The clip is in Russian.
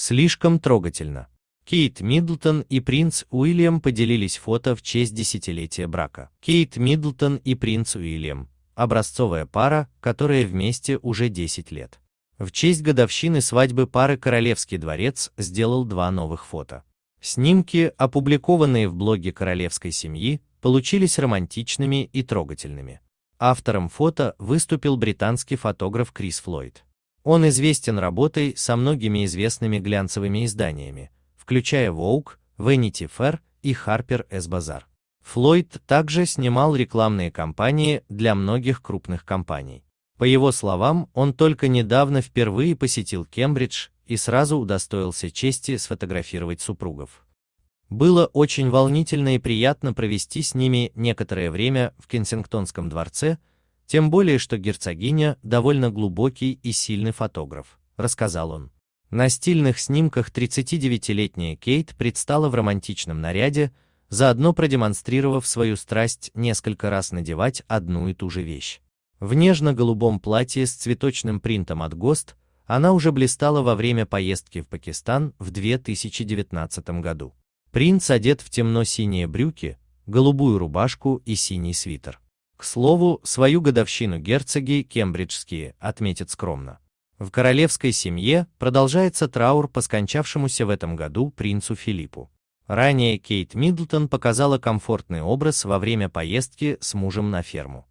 Слишком трогательно. Кейт Миддлтон и принц Уильям поделились фото в честь десятилетия брака. Кейт Миддлтон и принц Уильям – образцовая пара, которая вместе уже 10 лет. В честь годовщины свадьбы пары Королевский дворец сделал два новых фото. Снимки, опубликованные в блоге королевской семьи, получились романтичными и трогательными. Автором фото выступил британский фотограф Крис Флойд. Он известен работой со многими известными глянцевыми изданиями, включая Vogue, Vanity Fair и Harper S. Bazaar. Флойд также снимал рекламные кампании для многих крупных компаний. По его словам, он только недавно впервые посетил Кембридж и сразу удостоился чести сфотографировать супругов. Было очень волнительно и приятно провести с ними некоторое время в Кенсингтонском дворце, тем более, что герцогиня довольно глубокий и сильный фотограф, рассказал он. На стильных снимках 39-летняя Кейт предстала в романтичном наряде, заодно продемонстрировав свою страсть несколько раз надевать одну и ту же вещь. В нежно-голубом платье с цветочным принтом от ГОСТ она уже блистала во время поездки в Пакистан в 2019 году. Принц одет в темно-синие брюки, голубую рубашку и синий свитер. К слову, свою годовщину герцоги кембриджские отметят скромно. В королевской семье продолжается траур по скончавшемуся в этом году принцу Филиппу. Ранее Кейт Миддлтон показала комфортный образ во время поездки с мужем на ферму.